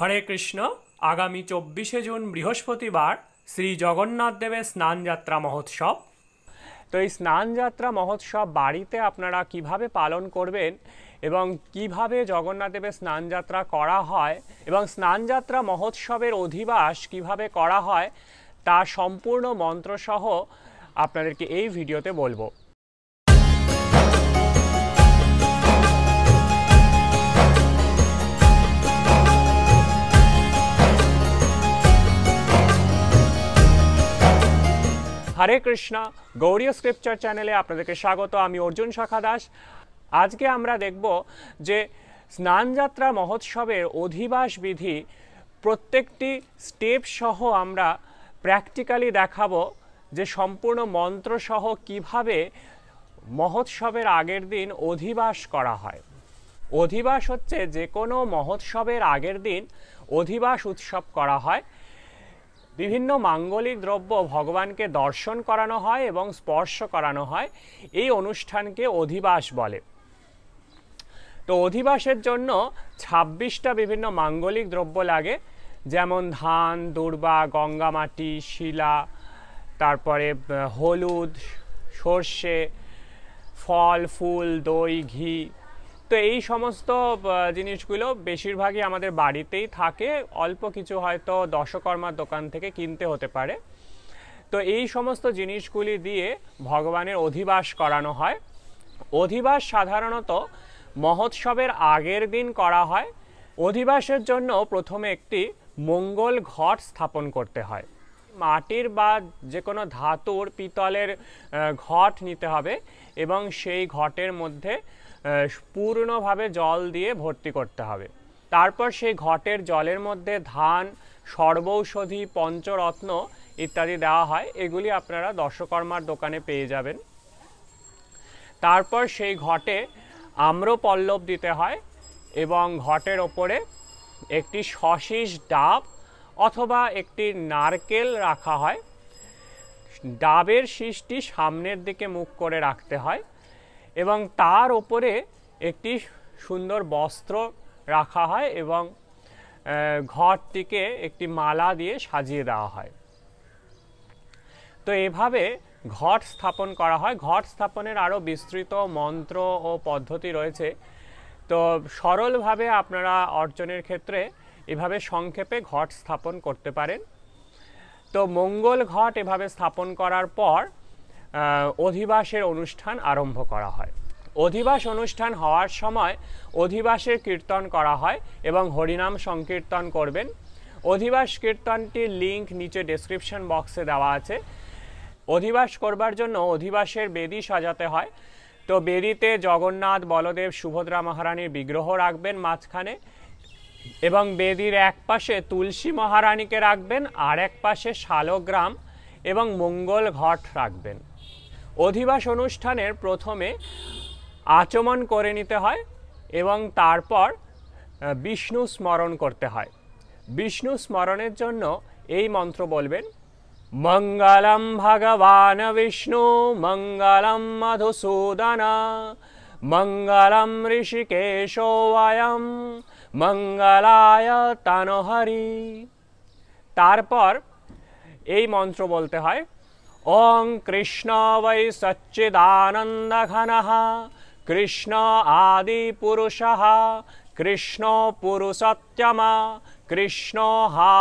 হরে কৃষ্ণ আগামী চব্বিশে জুন বৃহস্পতিবার শ্রী জগন্নাথ দেবের স্নানযাত্রা মহোৎসব তো এই স্নানযাত্রা মহোৎসব বাড়িতে আপনারা কিভাবে পালন করবেন এবং কিভাবে জগন্নাথ দেবের স্নানযাত্রা করা হয় এবং স্নানযাত্রা মহোৎসবের অধিবাস কিভাবে করা হয় তা সম্পূর্ণ মন্ত্রসহ আপনাদেরকে এই ভিডিওতে বলবো হরে কৃষ্ণা গৌরীয় স্ক্রিপচার চ্যানেলে আপনাদেরকে স্বাগত আমি অর্জুন শাখা দাস আজকে আমরা দেখব যে স্নানযাত্রা মহোৎসবের অধিবাস বিধি প্রত্যেকটি স্টেপ সহ আমরা প্র্যাকটিক্যালি দেখাব যে সম্পূর্ণ মন্ত্রসহ কীভাবে মহোৎসবের আগের দিন অধিবাস করা হয় অধিবাস হচ্ছে যে কোনো মহোৎসবের আগের দিন অধিবাস উৎসব করা হয় বিভিন্ন মাঙ্গলিক দ্রব্য ভগবানকে দর্শন করানো হয় এবং স্পর্শ করানো হয় এই অনুষ্ঠানকে অধিবাস বলে তো অধিবাসের জন্য ছাব্বিশটা বিভিন্ন মাঙ্গলিক দ্রব্য লাগে যেমন ধান দুর্বা গঙ্গামাটি শিলা তারপরে হলুদ সর্ষে ফল ফুল দই ঘি তো এই সমস্ত জিনিসগুলো বেশিরভাগই আমাদের বাড়িতেই থাকে অল্প কিছু হয়তো দশকর্মার দোকান থেকে কিনতে হতে পারে তো এই সমস্ত জিনিসগুলি দিয়ে ভগবানের অধিবাস করানো হয় অধিবাস সাধারণত মহোৎসবের আগের দিন করা হয় অধিবাসের জন্য প্রথমে একটি মঙ্গল ঘট স্থাপন করতে হয় মাটির বা যে কোনো ধাতুর পিতলের ঘট নিতে হবে এবং সেই ঘটের মধ্যে পূর্ণভাবে জল দিয়ে ভর্তি করতে হবে তারপর সেই ঘটের জলের মধ্যে ধান সর্বৌষধি পঞ্চরত্ন ইত্যাদি দেওয়া হয় এগুলি আপনারা দর্শকর্মার দোকানে পেয়ে যাবেন তারপর সেই ঘটে আম্রপল্লব দিতে হয় এবং ঘটের ওপরে একটি সশিস ডাব অথবা একটি নারকেল রাখা হয় ডাবের শীষটি সামনের দিকে মুখ করে রাখতে হয় এবং তার ওপরে একটি সুন্দর বস্ত্র রাখা হয় এবং ঘরটিকে একটি মালা দিয়ে সাজিয়ে দেওয়া হয় তো এভাবে ঘট স্থাপন করা হয় ঘট স্থাপনের আরও বিস্তৃত মন্ত্র ও পদ্ধতি রয়েছে তো সরলভাবে আপনারা অর্জনের ক্ষেত্রে এভাবে সংক্ষেপে ঘট স্থাপন করতে পারেন তো মঙ্গল ঘট এভাবে স্থাপন করার পর অধিবাসের অনুষ্ঠান আরম্ভ করা হয় অধিবাস অনুষ্ঠান হওয়ার সময় অধিবাসের কীর্তন করা হয় এবং হরিনাম সংকীর্তন করবেন অধিবাস কীর্তনটির লিঙ্ক নিচে ডেসক্রিপশন বক্সে দেওয়া আছে অধিবাস করবার জন্য অধিবাসের বেদি সাজাতে হয় তো বেদিতে জগন্নাথ বলদেব সুভদ্রা মহারানীর বিগ্রহ রাখবেন মাঝখানে এবং বেদির এক পাশে তুলসী মহারানীকে রাখবেন আর এক পাশে শালগ্রাম এবং মঙ্গল ঘট রাখবেন অধিবাস অনুষ্ঠানের প্রথমে আচমন করে নিতে হয় এবং তারপর বিষ্ণু স্মরণ করতে হয় বিষ্ণু স্মরণের জন্য এই মন্ত্র বলবেন মঙ্গলম ভগবান বিষ্ণু মঙ্গলম মধুসূদন মঙ্গলম ঋষিকেশো মঙ্গলায় তনহরি তারপর এই মন্ত্র বলতে হয় ओं कृष्ण वै घन कृष्ण आदिपुरुषः कृष्ण पुरुषत्यम कृष्ण हा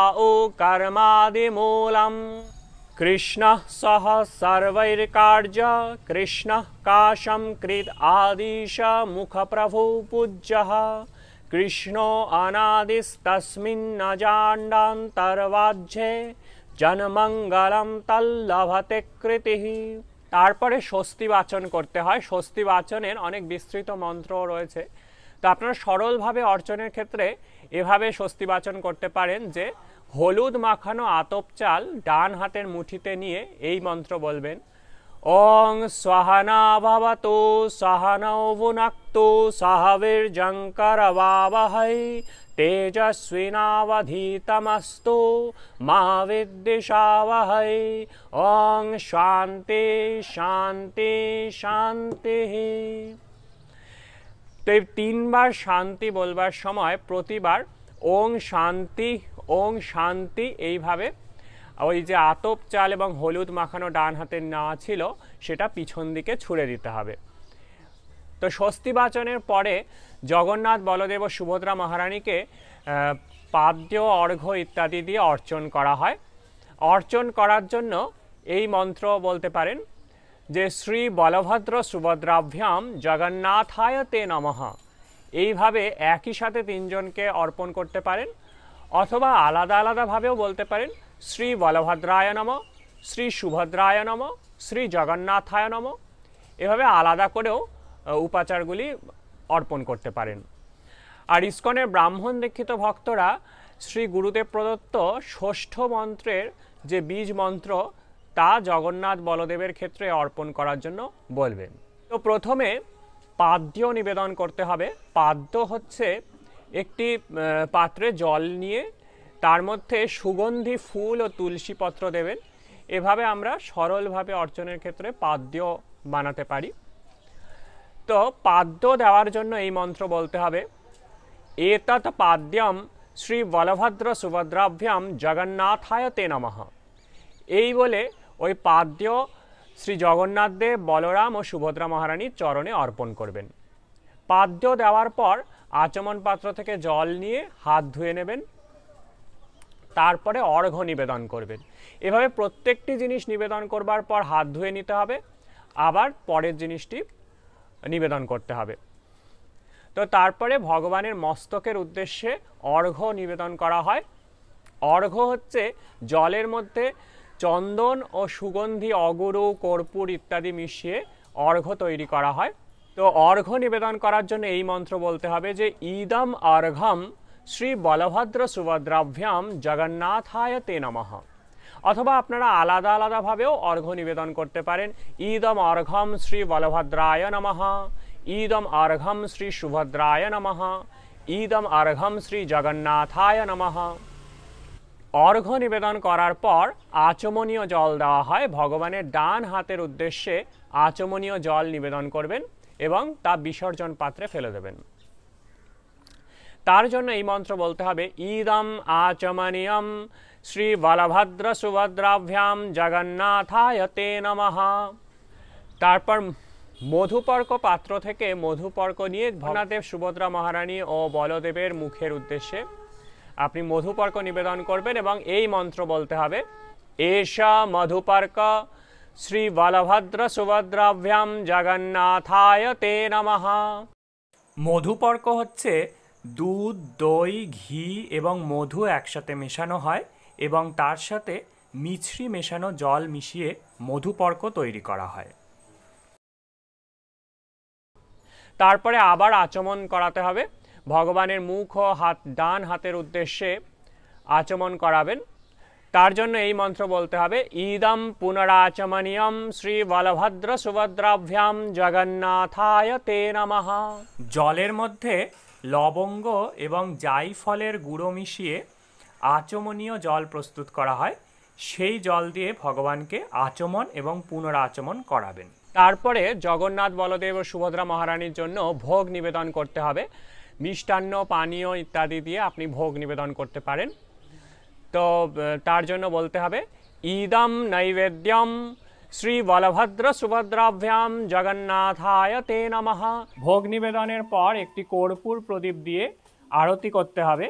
कर्मादिमूल कृष्ण सह सः सर्वैर्कार्य कृष्ण काशम कृत आदिश कृष्ण अनादिस्तस्मिन् न जाण्डान्तर्वाज्ये জনমঙ্গলম তল্লভতে কৃতি তারপরে স্বস্তি বাচন করতে হয় স্বস্তি বাচনের অনেক বিস্তৃত মন্ত্র রয়েছে তো আপনারা সরলভাবে অর্চনের ক্ষেত্রে এভাবে স্বস্তি বাচন করতে পারেন যে হলুদ মাখানো আতপ চাল ডান হাতের মুঠিতে নিয়ে এই মন্ত্র বলবেন ওং সহনাভবত সহনৌ ভুনক্ত সহবীর্জঙ্করবাবহৈ তেজস্বিনাবধীতমস্ত মা বিদ্দিশাবহৈ ওং শান্তি শান্তি শান্তি তো এই তিনবার শান্তি বলবার সময় প্রতিবার ওং শান্তি ওং শান্তি এইভাবে ওই যে আতপ চাল এবং হলুদ মাখানো ডান হাতের না ছিল সেটা পিছন দিকে ছুড়ে দিতে হবে তো স্বস্তিবাচনের পরে জগন্নাথ বলদেব ও সুভদ্রা মহারানীকে পাদ্য অর্ঘ্য ইত্যাদি দিয়ে অর্চন করা হয় অর্চন করার জন্য এই মন্ত্র বলতে পারেন যে শ্রী বলভদ্র সুভদ্রাভ্যাম জগন্নাথায় তে নমহা এইভাবে একই সাথে তিনজনকে অর্পণ করতে পারেন অথবা আলাদা আলাদাভাবেও বলতে পারেন শ্রী বলভদ্রায় নম শ্রী সুভদ্রায় নম শ্রী জগন্নাথায় নম এভাবে আলাদা করেও উপাচারগুলি অর্পণ করতে পারেন আর ইস্কনের ব্রাহ্মণ দীক্ষিত ভক্তরা শ্রী গুরুদেব প্রদত্ত ষষ্ঠ মন্ত্রের যে বীজ মন্ত্র তা জগন্নাথ বলদেবের ক্ষেত্রে অর্পণ করার জন্য বলবেন তো প্রথমে পাদ্য নিবেদন করতে হবে পাদ্য হচ্ছে একটি পাত্রে জল নিয়ে তার মধ্যে সুগন্ধি ফুল ও তুলসী পত্র দেবেন এভাবে আমরা সরলভাবে অর্চনের ক্ষেত্রে পাদ্য বানাতে পারি তো পাদ্য দেওয়ার জন্য এই মন্ত্র বলতে হবে এতৎ পাদ্যম শ্রী বলভদ্র সুভদ্রাভ্যাম জগন্নাথায় তে নমঃ এই বলে ওই পাদ্য শ্রী জগন্নাথ দেব বলরাম ও সুভদ্রা মহারানীর চরণে অর্পণ করবেন পাদ্য দেওয়ার পর আচমন পাত্র থেকে জল নিয়ে হাত ধুয়ে নেবেন তারপরে অর্ঘ্য নিবেদন করবেন এভাবে প্রত্যেকটি জিনিস নিবেদন করবার পর হাত ধুয়ে নিতে হবে আবার পরের জিনিসটি নিবেদন করতে হবে তো তারপরে ভগবানের মস্তকের উদ্দেশ্যে অর্ঘ্য নিবেদন করা হয় অর্ঘ্য হচ্ছে জলের মধ্যে চন্দন ও সুগন্ধি অগুরু কর্পূর ইত্যাদি মিশিয়ে অর্ঘ্য তৈরি করা হয় তো অর্ঘ্য নিবেদন করার জন্য এই মন্ত্র বলতে হবে যে ইদম অর্ঘম শ্রী বলভদ্র সুভদ্রাভ্যাম জগন্নাথায় তে নমঃ অথবা আপনারা আলাদা আলাদাভাবেও অর্ঘ্য নিবেদন করতে পারেন ঈদম অর্ঘম শ্রী বলভদ্রায় নমঃ ঈদম অর্ঘম শ্রী সুভদ্রায় নমঃ ঈদম অর্ঘম শ্রী জগন্নাথায় নমঃ অর্ঘ্য নিবেদন করার পর আচমনীয় জল দেওয়া হয় ভগবানের ডান হাতের উদ্দেশ্যে আচমনীয় জল নিবেদন করবেন এবং তা বিসর্জন পাত্রে ফেলে দেবেন তার জন্য এই মন্ত্র বলতে হবে ইদম আচমনীয়ম শ্রী বলভদ্র সুভদ্রাভ্যাম জগন্নাথায় তে নমহা তারপর মধুপর্ক পাত্র থেকে মধুপর্ক নিয়ে ভনাদেব সুভদ্রা মহারানী ও বলদেবের মুখের উদ্দেশ্যে আপনি মধুপর্ক নিবেদন করবেন এবং এই মন্ত্র বলতে হবে এষা মধুপর্ক শ্রী বলভদ্র সুভদ্রাভ্যাম জগন্নাথায় তে নমহা মধুপর্ক হচ্ছে দুধ দই ঘি এবং মধু একসাথে মেশানো হয় এবং তার সাথে মিছরি মেশানো জল মিশিয়ে মধুপর্ক তৈরি করা হয় তারপরে আবার আচমন করাতে হবে ভগবানের মুখ ও হাত ডান হাতের উদ্দেশ্যে আচমন করাবেন তার জন্য এই মন্ত্র বলতে হবে ইদম পুনরাচমনীয়ম শ্রী বলভদ্র সুভদ্রাভ্যাম জগন্নাথায় তে নমহা জলের মধ্যে লবঙ্গ এবং জাইফলের গুঁড়ো মিশিয়ে আচমনীয় জল প্রস্তুত করা হয় সেই জল দিয়ে ভগবানকে আচমন এবং পুনরাচমন করাবেন তারপরে জগন্নাথ বলদেব ও সুভদ্রা মহারানীর জন্য ভোগ নিবেদন করতে হবে মিষ্টান্ন পানীয় ইত্যাদি দিয়ে আপনি ভোগ নিবেদন করতে পারেন তো তার জন্য বলতে হবে ইদম নৈবেদ্যম শ্রীবলভদ্র সুভদ্রাভ্যাম জগন্নাথায় তে নমঃ ভোগ নিবেদনের পর একটি কর্পূর প্রদীপ দিয়ে আরতি করতে হবে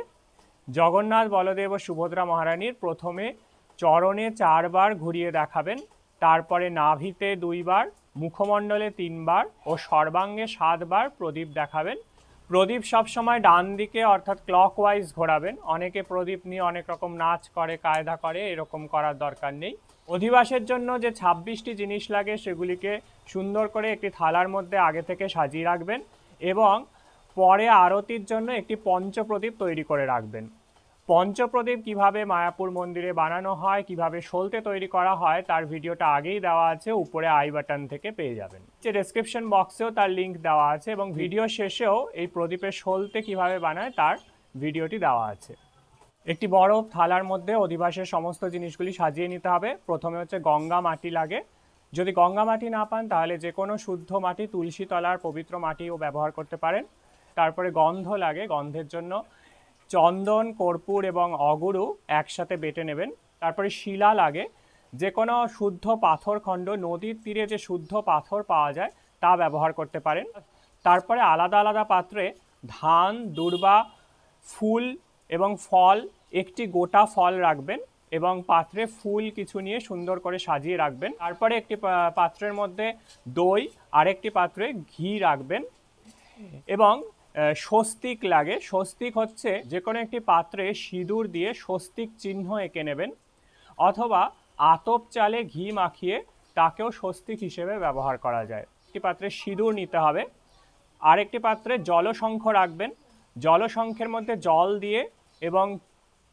জগন্নাথ বলদেব সুভদ্রা মহারানীর প্রথমে চরণে চারবার ঘুরিয়ে দেখাবেন তারপরে নাভিতে দুইবার মুখমণ্ডলে তিনবার ও সর্বাঙ্গে সাতবার প্রদীপ দেখাবেন প্রদীপ সবসময় ডান দিকে অর্থাৎ ক্লকওয়াইজ ঘোরাবেন অনেকে প্রদীপ নিয়ে অনেক রকম নাচ করে কায়দা করে এরকম করার দরকার নেই অধিবাসের জন্য যে ছাব্বিশটি জিনিস লাগে সেগুলিকে সুন্দর করে একটি থালার মধ্যে আগে থেকে সাজিয়ে রাখবেন এবং পরে আরতির জন্য একটি পঞ্চপ্রদীপ তৈরি করে রাখবেন পঞ্চপ্রদীপ কিভাবে মায়াপুর মন্দিরে বানানো হয় কিভাবে সলতে তৈরি করা হয় তার ভিডিওটা আগেই দেওয়া আছে উপরে আই বাটন থেকে পেয়ে যাবেন যে ডেসক্রিপশন বক্সেও তার লিঙ্ক দেওয়া আছে এবং ভিডিও শেষেও এই প্রদীপের সলতে কিভাবে বানায় তার ভিডিওটি দেওয়া আছে একটি বড় থালার মধ্যে অধিবাসের সমস্ত জিনিসগুলি সাজিয়ে নিতে হবে প্রথমে হচ্ছে গঙ্গা মাটি লাগে যদি গঙ্গা মাটি না পান তাহলে যে কোনো শুদ্ধ মাটি তুলসী তলার পবিত্র মাটিও ব্যবহার করতে পারেন তারপরে গন্ধ লাগে গন্ধের জন্য চন্দন কর্পূর এবং অগুরু একসাথে বেটে নেবেন তারপরে শিলা লাগে যে কোনো শুদ্ধ পাথর খণ্ড নদীর তীরে যে শুদ্ধ পাথর পাওয়া যায় তা ব্যবহার করতে পারেন তারপরে আলাদা আলাদা পাত্রে ধান দুর্বা ফুল এবং ফল একটি গোটা ফল রাখবেন এবং পাত্রে ফুল কিছু নিয়ে সুন্দর করে সাজিয়ে রাখবেন তারপরে একটি পাত্রের মধ্যে দই আরেকটি পাত্রে ঘি রাখবেন এবং স্বস্তিক লাগে স্বস্তিক হচ্ছে যে কোনো একটি পাত্রে সিঁদুর দিয়ে স্বস্তিক চিহ্ন এঁকে নেবেন অথবা আতপ চালে ঘি মাখিয়ে তাকেও স্বস্তিক হিসেবে ব্যবহার করা যায় একটি পাত্রে সিঁদুর নিতে হবে আরেকটি পাত্রে জলশঙ্খ রাখবেন জলশঙ্খের মধ্যে জল দিয়ে এবং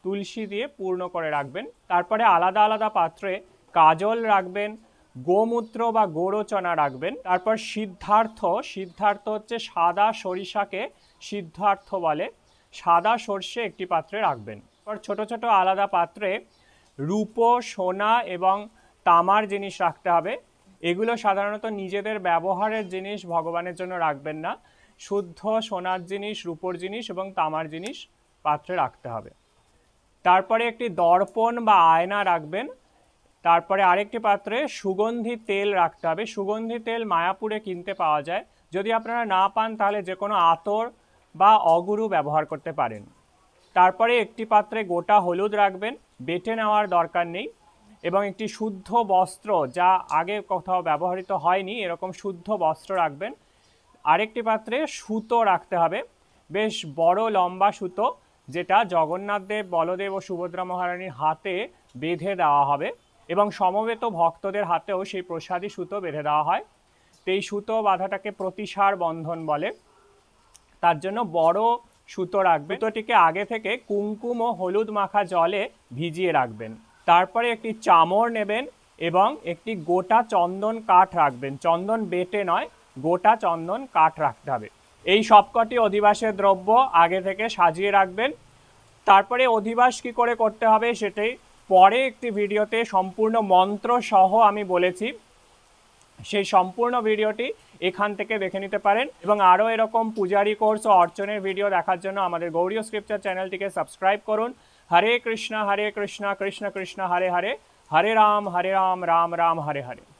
তুলসী দিয়ে পূর্ণ করে রাখবেন তারপরে আলাদা আলাদা পাত্রে কাজল রাখবেন গোমূত্র বা গোরোচনা রাখবেন তারপর সিদ্ধার্থ সিদ্ধার্থ হচ্ছে সাদা সরিষাকে সিদ্ধার্থ বলে সাদা সর্ষে একটি পাত্রে রাখবেন তারপর ছোট ছোট আলাদা পাত্রে রূপো সোনা এবং তামার জিনিস রাখতে হবে এগুলো সাধারণত নিজেদের ব্যবহারের জিনিস ভগবানের জন্য রাখবেন না শুদ্ধ সোনার জিনিস রূপোর জিনিস এবং তামার জিনিস পাত্রে রাখতে হবে তারপরে একটি দর্পণ বা আয়না রাখবেন তারপরে আরেকটি পাত্রে সুগন্ধি তেল রাখতে হবে সুগন্ধি তেল মায়াপুরে কিনতে পাওয়া যায় যদি আপনারা না পান তাহলে যে কোনো আতর বা অগুরু ব্যবহার করতে পারেন তারপরে একটি পাত্রে গোটা হলুদ রাখবেন বেটে নেওয়ার দরকার নেই এবং একটি শুদ্ধ বস্ত্র যা আগে কোথাও ব্যবহৃত হয়নি এরকম শুদ্ধ বস্ত্র রাখবেন আরেকটি পাত্রে সুতো রাখতে হবে বেশ বড় লম্বা সুতো যেটা জগন্নাথদেব বলদেব ও সুভদ্রা মহারানীর হাতে বেঁধে দেওয়া হবে এবং সমবেত ভক্তদের হাতেও সেই প্রসাদী সুতো বেঁধে দেওয়া হয় তো এই সুতো বাধাটাকে প্রতিসার বন্ধন বলে তার জন্য বড় সুতো রাখবে সুতোটিকে আগে থেকে কুমকুম ও হলুদ মাখা জলে ভিজিয়ে রাখবেন তারপরে একটি চামড় নেবেন এবং একটি গোটা চন্দন কাঠ রাখবেন চন্দন বেটে নয় গোটা চন্দন কাঠ রাখতে হবে এই সবকটি অধিবাসের দ্রব্য আগে থেকে সাজিয়ে রাখবেন তারপরে অধিবাস কি করে করতে হবে সেটাই পরে একটি ভিডিওতে সম্পূর্ণ মন্ত্র সহ আমি বলেছি সেই সম্পূর্ণ ভিডিওটি এখান থেকে দেখে নিতে পারেন এবং আরও এরকম পূজারি কোর্স ও অর্চনের ভিডিও দেখার জন্য আমাদের গৌরীয় স্ক্রিপচার চ্যানেলটিকে সাবস্ক্রাইব করুন হরে কৃষ্ণ হরে কৃষ্ণ কৃষ্ণ কৃষ্ণ হরে হরে হরে রাম হরে রাম রাম রাম হরে হরে